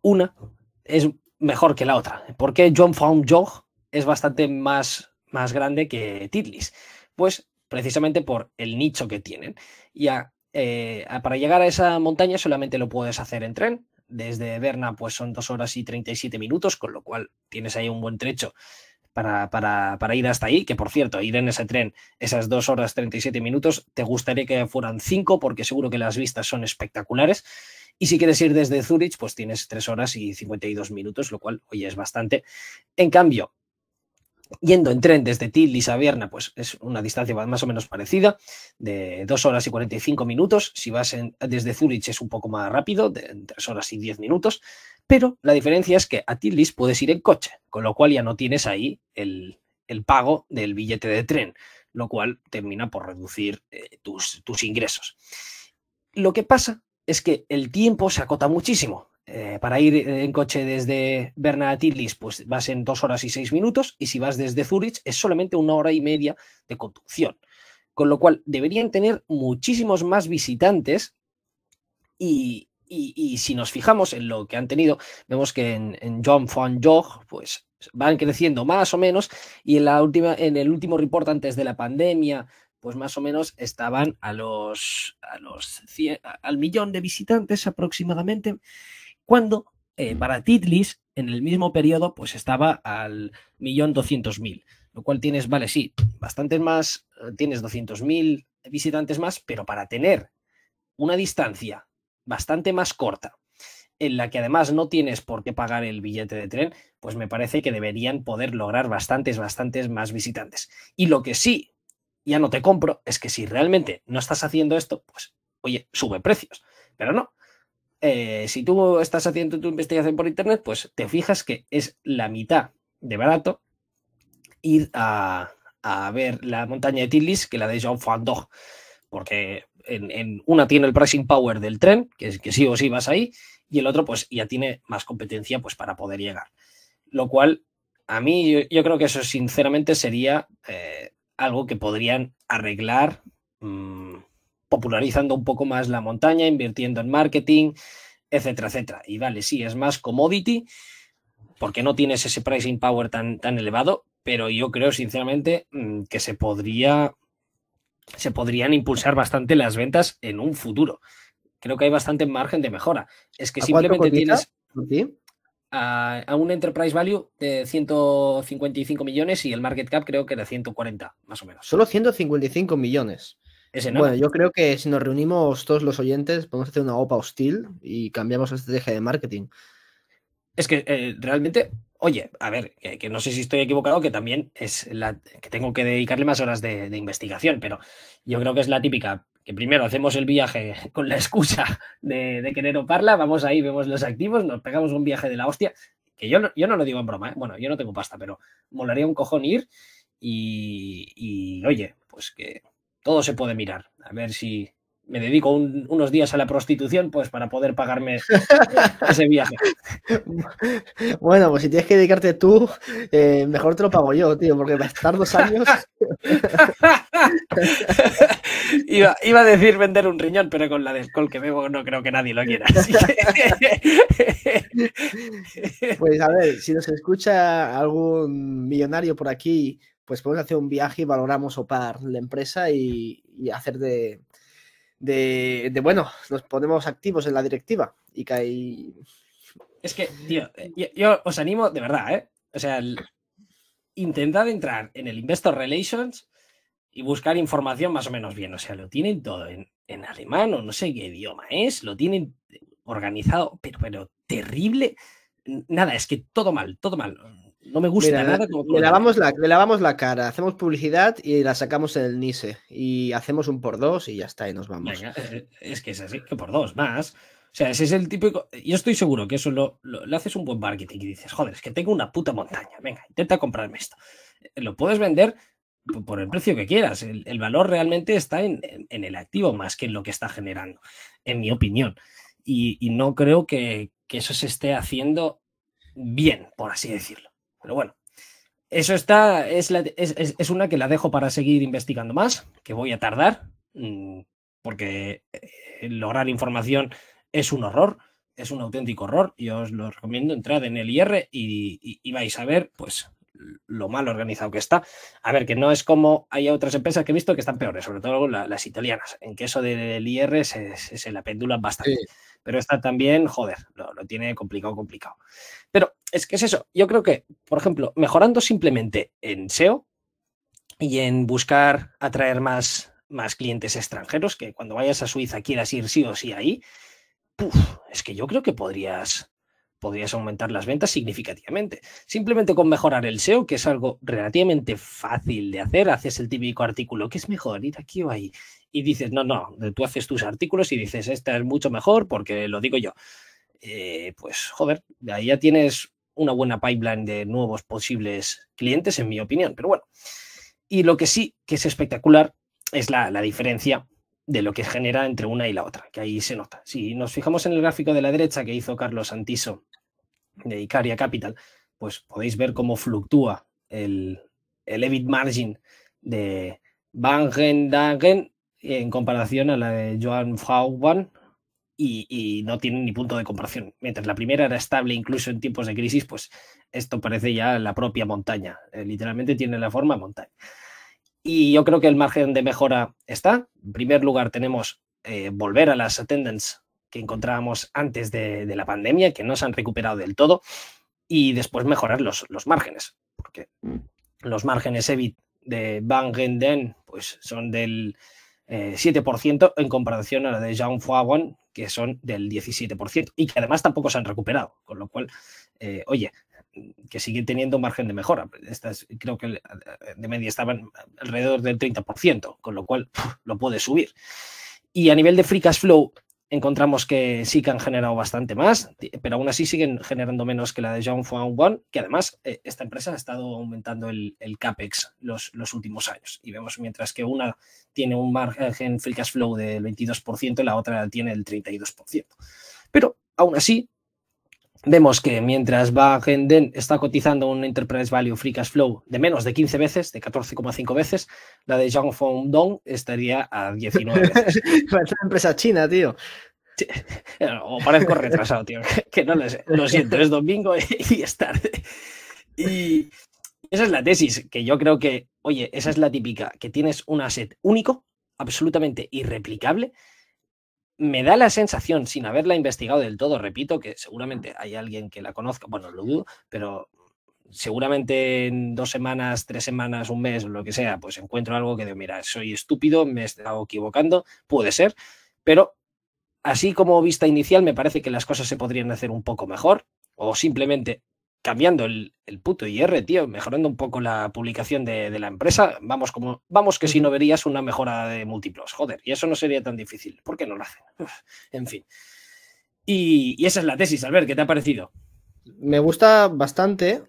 una es mejor que la otra? ¿Por qué John Found Jog es bastante más, más grande que Titlis? Pues precisamente por el nicho que tienen. Y a eh, para llegar a esa montaña solamente lo puedes hacer en tren. Desde Berna pues son dos horas y 37 minutos, con lo cual tienes ahí un buen trecho para, para, para, ir hasta ahí, que por cierto, ir en ese tren esas dos horas y 37 minutos, te gustaría que fueran cinco porque seguro que las vistas son espectaculares. Y si quieres ir desde Zurich, pues tienes tres horas y 52 minutos, lo cual, hoy es bastante. En cambio, Yendo en tren desde Tilis a Vierna, pues es una distancia más o menos parecida, de 2 horas y 45 minutos. Si vas desde Zurich es un poco más rápido, de 3 horas y 10 minutos. Pero la diferencia es que a Tilis puedes ir en coche, con lo cual ya no tienes ahí el, pago del billete de tren, lo cual termina por reducir eh, tus ingresos. Lo que pasa es que el tiempo se acota muchísimo. Eh, para ir eh, en coche desde Berna a pues vas en dos horas y seis minutos, y si vas desde Zurich es solamente una hora y media de conducción. Con lo cual deberían tener muchísimos más visitantes y, si nos fijamos en lo que han tenido, vemos que en, John von Joch, pues van creciendo más o menos y en, la última, en el último report antes de la pandemia pues más o menos estaban a los, a los al millón de visitantes aproximadamente cuando eh, para Titlis en el mismo periodo pues estaba al millón doscientos mil, lo cual tienes, vale, sí, bastantes más, eh, tienes doscientos mil visitantes más, pero para tener una distancia bastante más corta, en la que además no tienes por qué pagar el billete de tren, pues me parece que deberían poder lograr bastantes, bastantes más visitantes. Y lo que sí, ya no te compro, es que si realmente no estás haciendo esto, pues, oye, sube precios. Pero no, eh, si tú estás haciendo tu investigación por internet, pues te fijas que es la mitad de barato ir a, ver la montaña de Tilis que la de Jean Fandor, porque en, una tiene el pricing power del tren, que, que sí o sí vas ahí, y el otro pues ya tiene más competencia pues para poder llegar. Lo cual, a mí yo, creo que eso sinceramente sería eh, algo que podrían arreglar mm, popularizando un poco más la montaña, invirtiendo en marketing, etcétera, etcétera. Y vale, sí, es más commodity porque no tienes ese pricing power tan, tan elevado, pero yo creo sinceramente mm, que se podría se podrían impulsar bastante las ventas en un futuro. Creo que hay bastante margen de mejora. Es que simplemente tienes a, un enterprise value de 155 millones y el market cap creo que era 140, más o menos. Solo 155 millones bueno, yo creo que si nos reunimos todos los oyentes, podemos hacer una OPA hostil y cambiamos la estrategia de marketing. Es que eh, realmente, oye, a ver, que, no sé si estoy equivocado, que también es la que tengo que dedicarle más horas de, investigación, pero yo creo que es la típica que primero hacemos el viaje con la excusa de, de, querer oparla, vamos ahí, vemos los activos, nos pegamos un viaje de la hostia, que yo no, yo no lo digo en broma, ¿eh? bueno, yo no tengo pasta, pero molaría un cojón ir y oye, pues que todo se puede mirar. A ver si me dedico unos días a la prostitución, pues para poder pagarme ese viaje. Bueno, pues si tienes que dedicarte tú, eh, mejor te lo pago yo, tío, porque va estar dos años. iba, a decir vender un riñón, pero con la de que bebo no creo que nadie lo quiera. pues a ver, si nos escucha algún millonario por aquí pues podemos hacer un viaje y valoramos o par la empresa, y, hacer de, de, bueno, nos ponemos activos en la directiva y que Es que, tío, eh, yo, os animo de verdad, ¿eh? O sea, intentar intentad entrar en el Investor Relations y buscar información más o menos bien. O sea, lo tienen todo en, alemán o no sé qué idioma es, lo tienen eh, organizado, pero, pero terrible. Nada, es que todo mal, todo mal. No me gusta nada. Como le, lavamos la, le lavamos la cara, hacemos publicidad y la sacamos en el NISE. Y hacemos un por dos y ya está, y nos vamos. Eh, eh, es que es así, que por dos más. O sea, ese es el típico. Yo estoy seguro que eso lo, haces un buen marketing y dices, joder, es que tengo una puta montaña. Venga, intenta comprarme esto. Eh, lo puedes vender por el precio que quieras. El, valor realmente está en, el activo más que en lo que está generando, en mi opinión. Y, no creo que eso se esté haciendo bien, por así decirlo. Pero bueno, eso está, es, es, una que la dejo para seguir investigando más, que voy a tardar, mm, porque eh, lograr información es un horror, es un auténtico horror, y os lo recomiendo, entrad en el IR y, vais a ver, pues, lo mal organizado que está. A ver, que no es como hay otras empresas que he visto que están peores, sobre todo las italianas, en que eso del IR se, la pendulan bastante. Pero está también, joder, lo, lo tiene complicado, complicado. Pero es que es eso. Yo creo que, por ejemplo, mejorando simplemente en SEO y en buscar atraer más, más clientes extranjeros, que cuando vayas a Suiza quieras ir sí o sí ahí, es que yo creo que podrías, podrías aumentar las ventas significativamente. Simplemente con mejorar el SEO, que es algo relativamente fácil de hacer, haces el típico artículo, qué es mejor ir aquí o ahí? Y dices, no, no, tú haces tus artículos y dices, esta es mucho mejor porque lo digo yo. Eh, pues joder, ahí ya tienes una buena pipeline de nuevos posibles clientes, en mi opinión. Pero bueno, y lo que sí que es espectacular es la, la diferencia de lo que genera entre una y la otra, que ahí se nota. Si nos fijamos en el gráfico de la derecha que hizo Carlos Santiso de Icaria Capital, pues podéis ver cómo fluctúa el, el EBIT margin de Van Dagen en comparación a la de Joan Fauban y, no tienen ni punto de comparación. Mientras la primera era estable incluso en tiempos de crisis, pues esto parece ya la propia montaña. Eh, literalmente tiene la forma montaña. Y yo creo que el margen de mejora está. En primer lugar, tenemos eh, volver a las attendance que encontrábamos antes de, la pandemia, que no se han recuperado del todo, y después mejorar los, los márgenes, porque mm. los márgenes EBIT de Van Genden pues son del eh, 7% en comparación a la de Jean Fuagon, que son del 17% y que además tampoco se han recuperado, con lo cual, eh, oye, que sigue teniendo margen de mejora. Estas creo que de media estaban alrededor del 30%, con lo cual lo puede subir. Y a nivel de free cash flow, encontramos que sí que han generado bastante más, pero aún así siguen generando menos que la de John Fuan One, que además eh, esta empresa ha estado aumentando el, CAPEX los, los, últimos años. Y vemos mientras que una tiene un margen free cash flow del 22%, la otra tiene el 32%. Pero aún así Vemos que mientras Bagenden está cotizando un Enterprise Value Free Cash Flow de menos de 15 veces, de 14,5 veces, la de Zhang Dong estaría a 19 veces. Parece una empresa china, tío. O parezco retrasado, tío. Que no sé. Lo siento, es domingo y es tarde. Y esa es la tesis, que yo creo que, oye, esa es la típica, que tienes un asset único, absolutamente irreplicable, me da la sensación, sin haberla investigado del todo, repito, que seguramente hay alguien que la conozca, bueno, lo dudo, pero seguramente en dos semanas, tres semanas, un mes, lo que sea, pues encuentro algo que digo, mira, soy estúpido, me he estado equivocando, puede ser, pero así como vista inicial me parece que las cosas se podrían hacer un poco mejor o simplemente cambiando el, el, puto IR, tío, mejorando un poco la publicación de, la empresa, vamos como vamos que si no verías una mejora de múltiplos, joder, y eso no sería tan difícil, ¿por qué no lo hacen? en fin. Y, esa es la tesis, Albert, ¿qué te ha parecido? Me gusta bastante,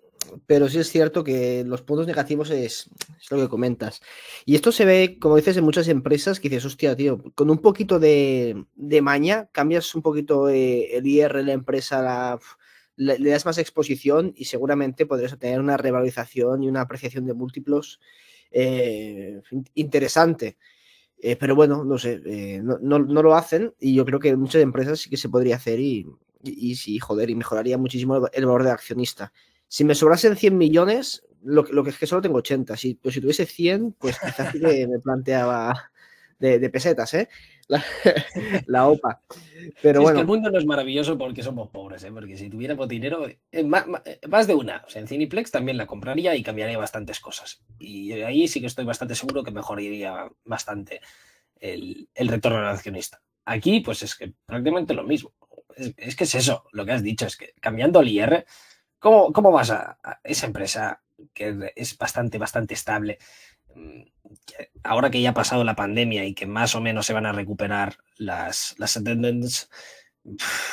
pero sí es cierto que los puntos negativos es, lo que comentas. Y esto se ve, como dices, en muchas empresas que dices, hostia, tío, con un poquito de, maña, cambias un poquito eh, el IR de la empresa, la le, das más exposición y seguramente podrías obtener una revalorización y una apreciación de múltiplos eh, interesante. Eh, pero bueno, no sé, eh, no, lo hacen y yo creo que muchas empresas sí que se podría hacer y, y, sí, joder, y mejoraría muchísimo el valor de accionista. Si me sobrasen 100 millones, lo, que es que solo tengo 80, si, pero si tuviese 100, pues quizás me planteaba de, pesetas, ¿eh? La, OPA. Pero bueno. Es que el mundo no es maravilloso porque somos pobres, ¿eh? Porque si tuviéramos dinero, eh, eh, más, de una. O en Cineplex también la compraría y cambiaría bastantes cosas. Y ahí sí que estoy bastante seguro que mejoraría bastante el, el retorno al accionista. Aquí, pues es que prácticamente lo mismo. Es, que es eso, lo que has dicho, es que cambiando el IR, ¿cómo, cómo vas a, a esa empresa que es bastante, bastante estable? Mm, ahora que ya ha pasado la pandemia y que más o menos se van a recuperar las, las attendance,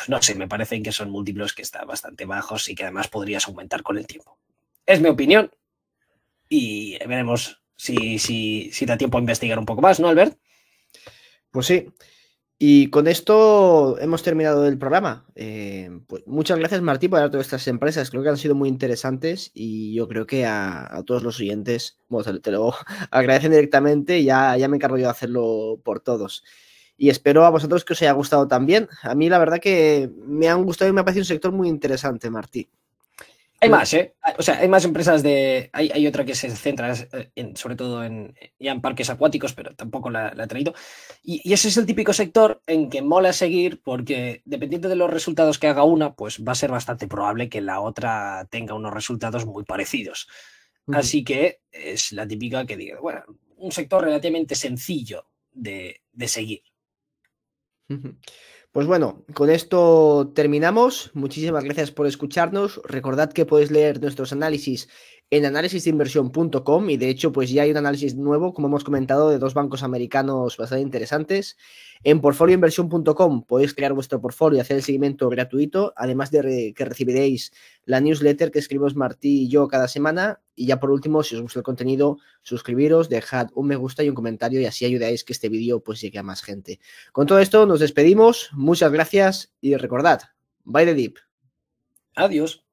no sé, me parecen que son múltiplos que están bastante bajos y que además podrías aumentar con el tiempo. Es mi opinión y veremos si, si, si da tiempo a investigar un poco más, ¿no, Albert? Pues sí. Y con esto hemos terminado el programa. Eh, pues muchas gracias, Martí por dar todas estas empresas. Creo que han sido muy interesantes y yo creo que a, todos los oyentes, te, lo agradecen directamente. Ya, ya me encargo yo de hacerlo por todos. Y espero a vosotros que os haya gustado también. A mí, la verdad, que me han gustado y me ha parecido un sector muy interesante, Martí. Hay pues más, ¿eh? Ah, o sea, hay más empresas de. Hay, otra que se centra eh, sobre todo en, ya en parques acuáticos, pero tampoco la, la he traído. Y, ese es el típico sector en que mola seguir porque dependiendo de los resultados que haga una, pues va a ser bastante probable que la otra tenga unos resultados muy parecidos. Así que es la típica que diga, bueno, un sector relativamente sencillo de, seguir. Pues bueno, con esto terminamos. Muchísimas gracias por escucharnos. Recordad que podéis leer nuestros análisis en análisisdeinversión.com y de hecho pues ya hay un análisis nuevo, como hemos comentado, de dos bancos americanos bastante interesantes. En portfolioinversión.com podéis crear vuestro portfolio y hacer el seguimiento gratuito, además de que recibiréis la newsletter que escribimos Martí y yo cada semana. Y ya por último, si os gusta el contenido, suscribiros, dejad un me gusta y un comentario y así ayudáis que este vídeo pues llegue a más gente. Con todo esto nos despedimos, muchas gracias y recordad, bye the deep. Adiós.